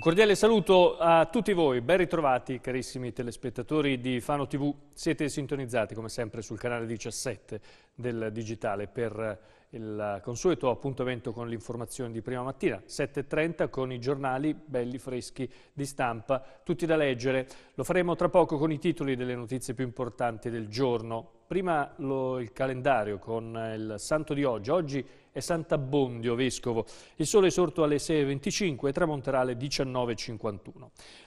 Un cordiale saluto a tutti voi, ben ritrovati carissimi telespettatori di Fano TV. Siete sintonizzati come sempre sul canale 17 del Digitale per il consueto appuntamento con l'informazione di prima mattina, 7.30 con i giornali belli freschi di stampa, tutti da leggere. Lo faremo tra poco con i titoli delle notizie più importanti del giorno. Prima lo, il calendario con il santo di oggi. Oggi e Sant'Abbondio, vescovo. Il sole è sorto alle 6.25 e tramonterà alle 19.51.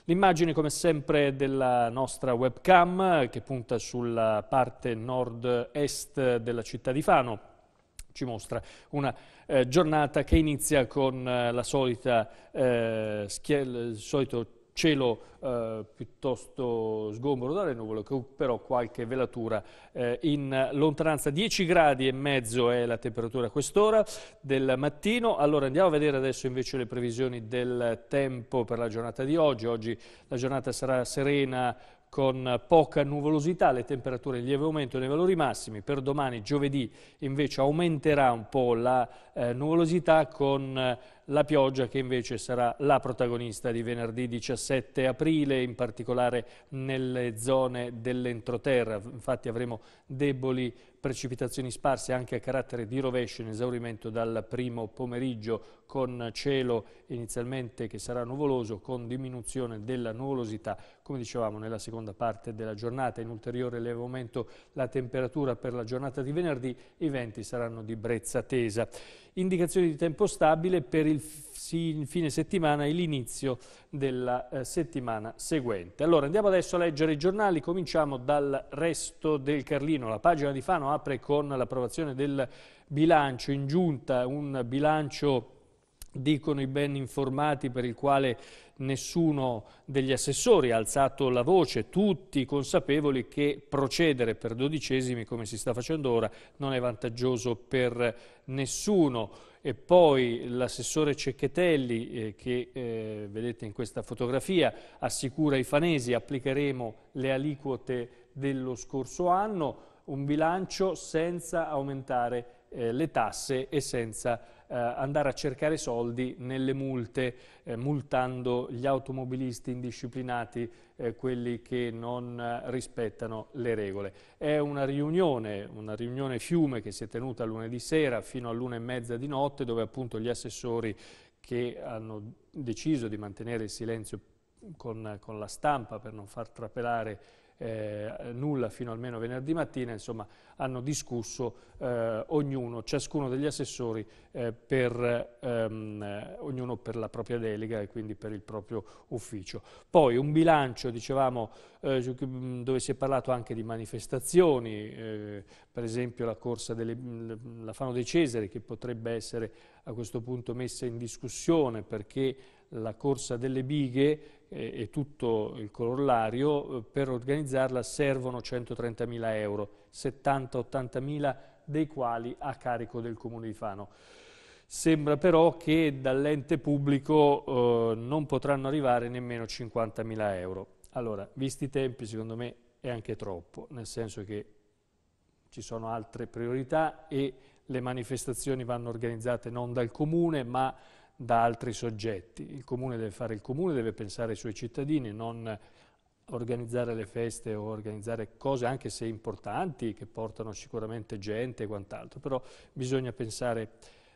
L'immagine, come sempre, della nostra webcam che punta sulla parte nord-est della città di Fano ci mostra una eh, giornata che inizia con eh, la solita, eh, solito cielo eh, piuttosto sgombro dalle nuvole, però qualche velatura eh, in lontananza. 10 gradi e mezzo è la temperatura a quest'ora del mattino. Allora andiamo a vedere adesso invece le previsioni del tempo per la giornata di oggi. Oggi la giornata sarà serena con poca nuvolosità, le temperature in lieve aumento nei valori massimi, per domani giovedì invece aumenterà un po' la eh, nuvolosità con eh, la pioggia che invece sarà la protagonista di venerdì 17 aprile, in particolare nelle zone dell'entroterra, infatti avremo deboli precipitazioni sparse anche a carattere di rovescio in esaurimento dal primo pomeriggio con cielo inizialmente che sarà nuvoloso con diminuzione della nuvolosità come dicevamo nella seconda parte della giornata. In ulteriore leve aumento la temperatura per la giornata di venerdì, i venti saranno di brezza tesa. Indicazioni di tempo stabile per il fine settimana e l'inizio della eh, settimana seguente. Allora andiamo adesso a leggere i giornali, cominciamo dal resto del Carlino. La pagina di Fano apre con l'approvazione del bilancio in giunta, un bilancio dicono i ben informati per il quale nessuno degli assessori ha alzato la voce, tutti consapevoli che procedere per dodicesimi, come si sta facendo ora, non è vantaggioso per nessuno. E poi l'assessore Cecchetelli, eh, che eh, vedete in questa fotografia, assicura ai fanesi applicheremo le aliquote dello scorso anno, un bilancio senza aumentare eh, le tasse e senza eh, andare a cercare soldi nelle multe, eh, multando gli automobilisti indisciplinati, eh, quelli che non eh, rispettano le regole. È una riunione, una riunione fiume che si è tenuta lunedì sera fino all'una e mezza di notte, dove appunto gli assessori che hanno deciso di mantenere il silenzio con, con la stampa per non far trapelare eh, nulla fino almeno venerdì mattina, insomma hanno discusso eh, ognuno, ciascuno degli assessori eh, per, ehm, eh, ognuno per la propria delega e quindi per il proprio ufficio. Poi un bilancio, dicevamo, eh, mm, dove si è parlato anche di manifestazioni, eh, per esempio la corsa delle, mm, la Fano dei Cesari che potrebbe essere a questo punto messa in discussione perché la corsa delle bighe eh, e tutto il corollario, eh, per organizzarla servono 130.000 euro, 70-80.000 dei quali a carico del Comune di Fano. Sembra però che dall'ente pubblico eh, non potranno arrivare nemmeno 50.000 euro. Allora, visti i tempi, secondo me è anche troppo, nel senso che ci sono altre priorità e le manifestazioni vanno organizzate non dal Comune, ma da altri soggetti. Il comune deve fare il comune, deve pensare ai suoi cittadini, non organizzare le feste o organizzare cose anche se importanti che portano sicuramente gente e quant'altro, però bisogna pensare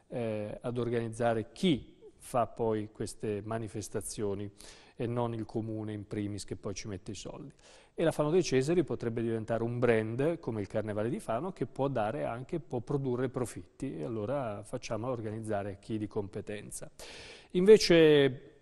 eh, ad organizzare chi fa poi queste manifestazioni e non il comune in primis che poi ci mette i soldi. E la Fano dei Cesari potrebbe diventare un brand come il Carnevale di Fano che può dare anche, può produrre profitti e allora facciamolo organizzare a chi di competenza. Invece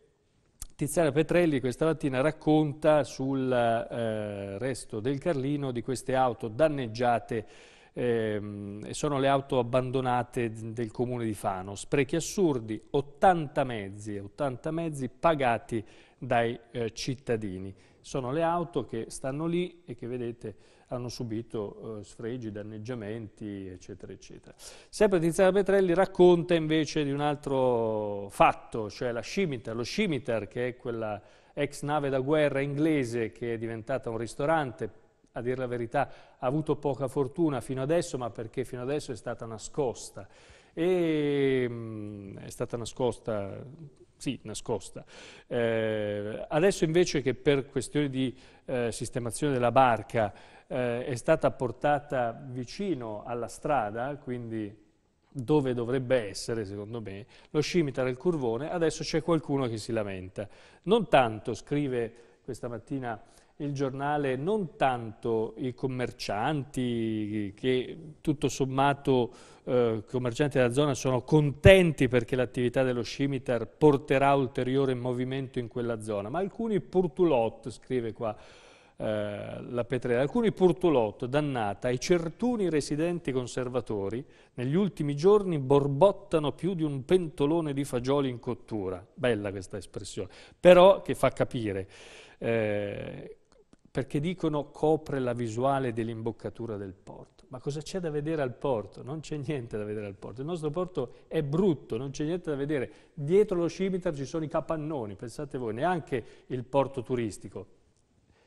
Tiziana Petrelli questa mattina racconta sul eh, resto del Carlino di queste auto danneggiate ehm, sono le auto abbandonate del comune di Fano, sprechi assurdi, 80 mezzi, 80 mezzi pagati dai eh, cittadini. Sono le auto che stanno lì e che vedete hanno subito eh, sfregi, danneggiamenti, eccetera, eccetera. Sempre Tiziana Petrelli racconta invece di un altro fatto, cioè la scimitar, lo scimitar che è quella ex nave da guerra inglese che è diventata un ristorante a dire la verità, ha avuto poca fortuna fino adesso, ma perché fino adesso è stata nascosta. E, mh, mm, è stata nascosta, sì, nascosta. Eh, adesso invece che per questioni di eh, sistemazione della barca eh, è stata portata vicino alla strada, quindi dove dovrebbe essere, secondo me, lo scimitar e il curvone, adesso c'è qualcuno che si lamenta. Non tanto, scrive questa mattina il giornale non tanto i commercianti che tutto sommato eh, i commercianti della zona sono contenti perché l'attività dello scimitar porterà ulteriore movimento in quella zona, ma alcuni purtulot, scrive qua eh, la Petrella, alcuni purtulot dannata ai certuni residenti conservatori negli ultimi giorni borbottano più di un pentolone di fagioli in cottura, bella questa espressione, però che fa capire eh, perché dicono copre la visuale dell'imboccatura del porto. Ma cosa c'è da vedere al porto? Non c'è niente da vedere al porto. Il nostro porto è brutto, non c'è niente da vedere. Dietro lo scimitar ci sono i capannoni, pensate voi, neanche il porto turistico.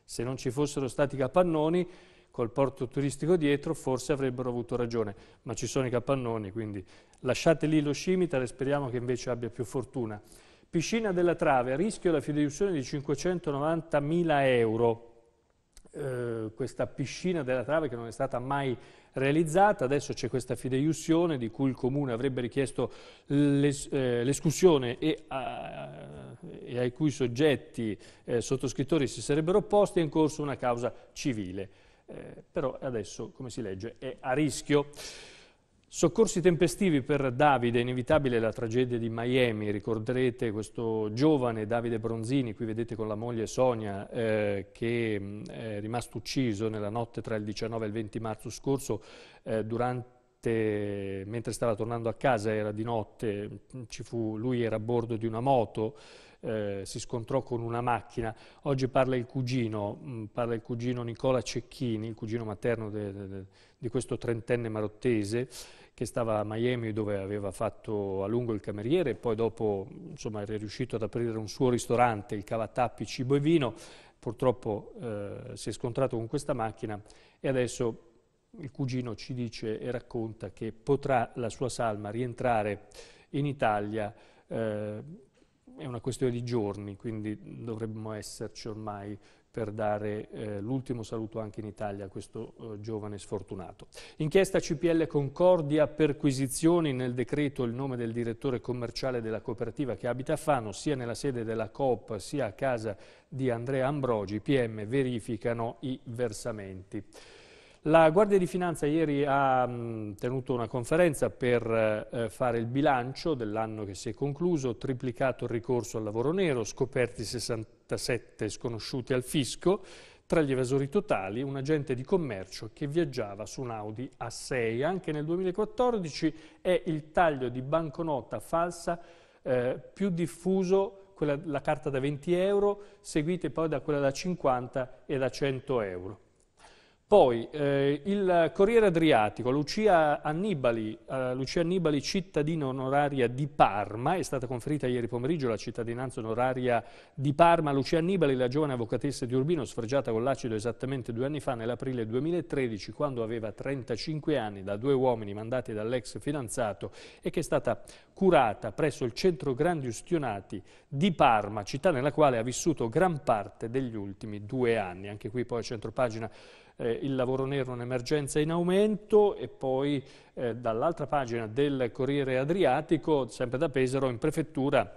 Se non ci fossero stati i capannoni, col porto turistico dietro, forse avrebbero avuto ragione. Ma ci sono i capannoni, quindi lasciate lì lo scimitar e speriamo che invece abbia più fortuna. Piscina della Trave, rischio la fideiussione di 590.000 euro eh, questa piscina della trave che non è stata mai realizzata, adesso c'è questa fideiussione di cui il Comune avrebbe richiesto eh, l'escussione e, eh, e, ai cui soggetti eh, sottoscrittori si sarebbero opposti, è in corso una causa civile. Eh, però adesso, come si legge, è a rischio. Soccorsi tempestivi per Davide, inevitabile la tragedia di Miami, ricorderete questo giovane Davide Bronzini, qui vedete con la moglie Sonia, eh, che mm, è rimasto ucciso nella notte tra il 19 e il 20 marzo scorso eh, durante mentre stava tornando a casa, era di notte, mm, fu, lui era a bordo di una moto, eh, si scontrò con una macchina. Oggi parla il cugino, mh, mm, parla il cugino Nicola Cecchini, il cugino materno di questo trentenne marottese che stava a Miami dove aveva fatto a lungo il cameriere e poi dopo insomma, era riuscito ad aprire un suo ristorante, il Cavatappi Cibo e Vino, purtroppo eh, si è scontrato con questa macchina e adesso il cugino ci dice e racconta che potrà la sua salma rientrare in Italia eh, è una questione di giorni, quindi dovremmo esserci ormai per dare eh, l'ultimo saluto anche in Italia a questo eh, giovane sfortunato. Inchiesta CPL Concordia, perquisizioni nel decreto il nome del direttore commerciale della cooperativa che abita a Fano, sia nella sede della Coop sia a casa di Andrea Ambrogi, PM verificano i versamenti. La Guardia di Finanza ieri ha tenuto una conferenza per eh, fare il bilancio dell'anno che si è concluso, triplicato il ricorso al lavoro nero, scoperti 67 sconosciuti al fisco, tra gli evasori totali un agente di commercio che viaggiava su un Audi A6. Anche nel 2014 è il taglio di banconota falsa eh, più diffuso quella, la carta da 20 euro, seguite poi da quella da 50 e da 100 euro. Poi eh, il Corriere Adriatico, Lucia Annibali, eh, Lucia Annibali, cittadina onoraria di Parma, è stata conferita ieri pomeriggio la cittadinanza onoraria di Parma. Lucia Annibali, la giovane avvocatessa di Urbino, sfregiata con l'acido esattamente due anni fa, nell'aprile 2013, quando aveva 35 anni, da due uomini mandati dall'ex fidanzato e che è stata curata presso il centro Grandi Ustionati di Parma, città nella quale ha vissuto gran parte degli ultimi due anni. Anche qui poi a centro pagina eh, il lavoro nero un'emergenza in aumento e poi eh, dall'altra pagina del Corriere Adriatico, sempre da Pesaro, in prefettura,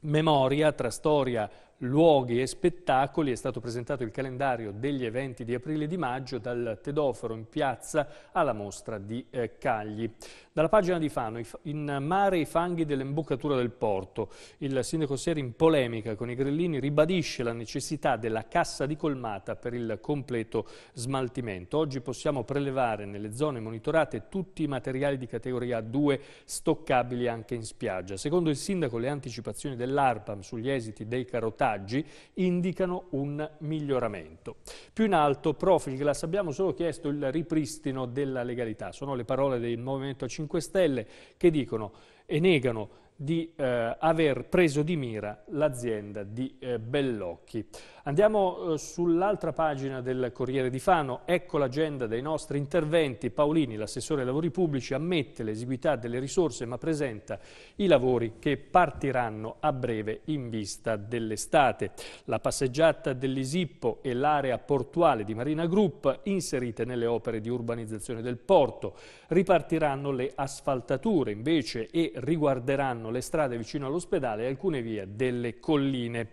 memoria tra storia, luoghi e spettacoli è stato presentato il calendario degli eventi di aprile e di maggio dal Tedoforo in piazza alla mostra di eh, Cagli. Dalla pagina di Fano, in mare i fanghi dell'imboccatura del porto. Il sindaco Seri in polemica con i grellini ribadisce la necessità della cassa di colmata per il completo smaltimento. Oggi possiamo prelevare nelle zone monitorate tutti i materiali di categoria 2 stoccabili anche in spiaggia. Secondo il sindaco le anticipazioni dell'ARPAM sugli esiti dei carotari sondaggi indicano un miglioramento. Più in alto, Profilglass, abbiamo solo chiesto il ripristino della legalità. Sono le parole del Movimento 5 Stelle che dicono e negano di eh, aver preso di mira l'azienda di eh, Bellocchi. Andiamo eh, sull'altra pagina del Corriere di Fano, ecco l'agenda dei nostri interventi. Paolini, l'assessore ai lavori pubblici, ammette l'esiguità delle risorse ma presenta i lavori che partiranno a breve in vista dell'estate. La passeggiata dell'Isippo e l'area portuale di Marina Group inserite nelle opere di urbanizzazione del porto. Ripartiranno le asfaltature invece e riguarderanno Milano, le strade vicino all'ospedale e alcune vie delle colline.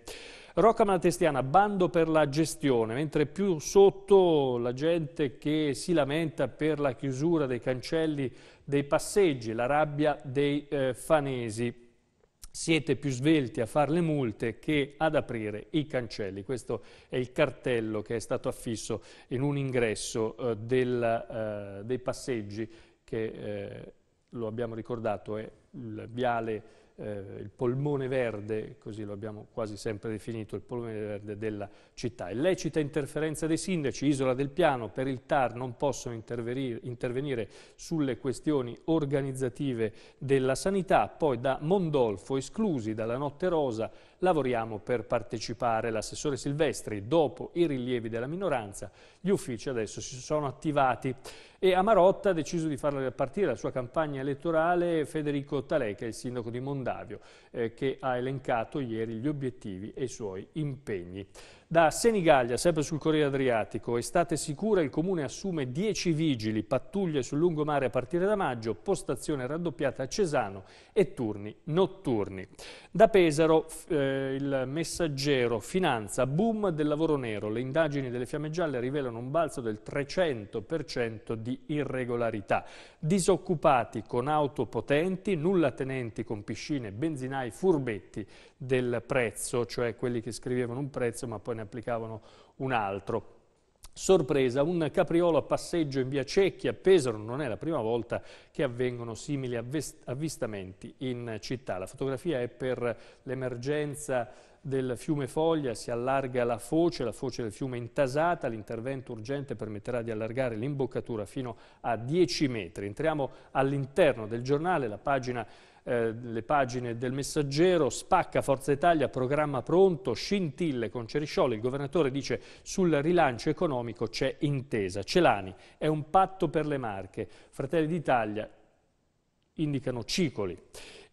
Rocca Malatestiana, bando per la gestione, mentre più sotto la gente che si lamenta per la chiusura dei cancelli dei passeggi, la rabbia dei eh, fanesi. Siete più svelti a fare le multe che ad aprire i cancelli. Questo è il cartello che è stato affisso in un ingresso eh, del, eh, dei passeggi che, eh, lo abbiamo ricordato, è il viale, eh, il polmone verde, così lo abbiamo quasi sempre definito, il polmone verde della città. Illecita interferenza dei sindaci, isola del piano, per il TAR non possono intervenire sulle questioni organizzative della sanità. Poi da Mondolfo, esclusi dalla Notte Rosa, Lavoriamo per partecipare l'assessore Silvestri. Dopo i rilievi della minoranza, gli uffici adesso si sono attivati e a Marotta ha deciso di far partire la sua campagna elettorale Federico Talè, che è il sindaco di Mondavio, eh, che ha elencato ieri gli obiettivi e i suoi impegni. Da Senigallia, sempre sul Corriere Adriatico, estate sicura, il Comune assume 10 vigili, pattuglie sul lungomare a partire da maggio, postazione raddoppiata a Cesano e turni notturni. Da Pesaro, eh, il messaggero, finanza, boom del lavoro nero. Le indagini delle Fiamme Gialle rivelano un balzo del 300% di irregolarità. Disoccupati con auto potenti, nullatenenti con piscine, benzinai, furbetti del prezzo, cioè quelli che scrivevano un prezzo ma poi poi ne applicavano un altro. Sorpresa, un capriolo a passeggio in via Cecchi a Pesaro, non è la prima volta che avvengono simili avvistamenti in città. La fotografia è per l'emergenza del fiume Foglia, si allarga la foce, la foce del fiume intasata, l'intervento urgente permetterà di allargare l'imboccatura fino a 10 metri. Entriamo all'interno del giornale, la pagina eh, le pagine del messaggero, spacca Forza Italia, programma pronto, scintille con Ceriscioli, il governatore dice sul rilancio economico c'è intesa. Celani, è un patto per le marche, Fratelli d'Italia indicano Cicoli.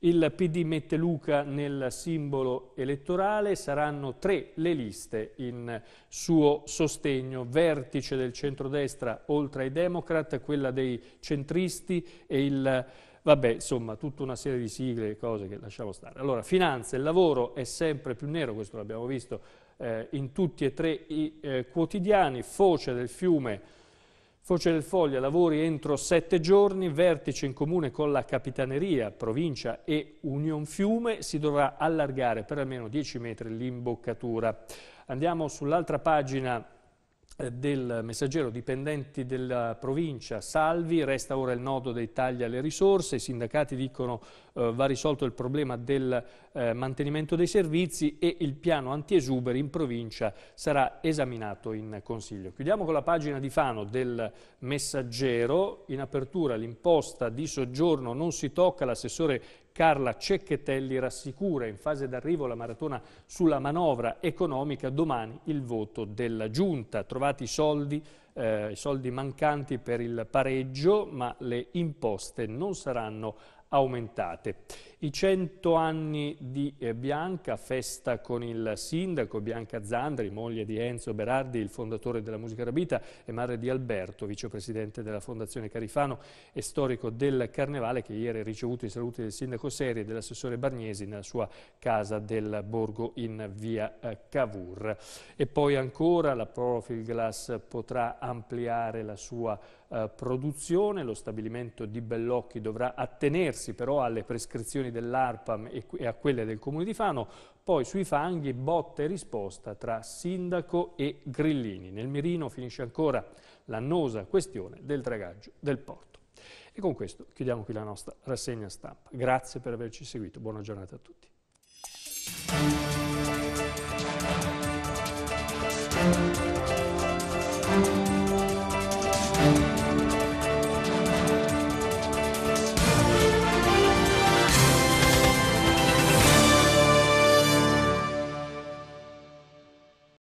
Il PD mette Luca nel simbolo elettorale, saranno tre le liste in suo sostegno, vertice del centrodestra oltre ai democrat, quella dei centristi e il vabbè, insomma, tutta una serie di sigle e cose che lasciamo stare. Allora, finanza, il lavoro è sempre più nero, questo l'abbiamo visto eh, in tutti e tre i eh, quotidiani, foce del fiume, Foce del Foglia, lavori entro sette giorni, vertice in comune con la Capitaneria, provincia e Union Fiume, si dovrà allargare per almeno 10 metri l'imboccatura. Andiamo sull'altra pagina eh, del messaggero dipendenti della provincia Salvi, resta ora il nodo dei tagli alle risorse, i sindacati dicono eh, va risolto il problema del eh, mantenimento dei servizi e il piano anti-esuberi in provincia sarà esaminato in Consiglio. Chiudiamo con la pagina di Fano del Messaggero. In apertura l'imposta di soggiorno non si tocca, l'assessore Carla Cecchetelli rassicura in fase d'arrivo la maratona sulla manovra economica, domani il voto della Giunta. Trovati i soldi, eh, soldi mancanti per il pareggio, ma le imposte non saranno aumentate. I cento anni di eh, Bianca, festa con il sindaco Bianca Zandri, moglie di Enzo Berardi, il fondatore della Musica Rabita, e madre di Alberto, vicepresidente della Fondazione Carifano e storico del Carnevale, che ieri ha ricevuto i saluti del sindaco Seri e dell'assessore Barniesi nella sua casa del Borgo in via eh, Cavour. E poi ancora la Profil Glass potrà ampliare la sua eh, produzione, lo stabilimento di Bellocchi dovrà attenersi però alle prescrizioni dell'ARPAM e a quelle del Comune di Fano, poi sui fanghi botta e risposta tra sindaco e grillini. Nel mirino finisce ancora l'annosa questione del dragaggio del porto. E con questo chiudiamo qui la nostra rassegna stampa. Grazie per averci seguito, buona giornata a tutti.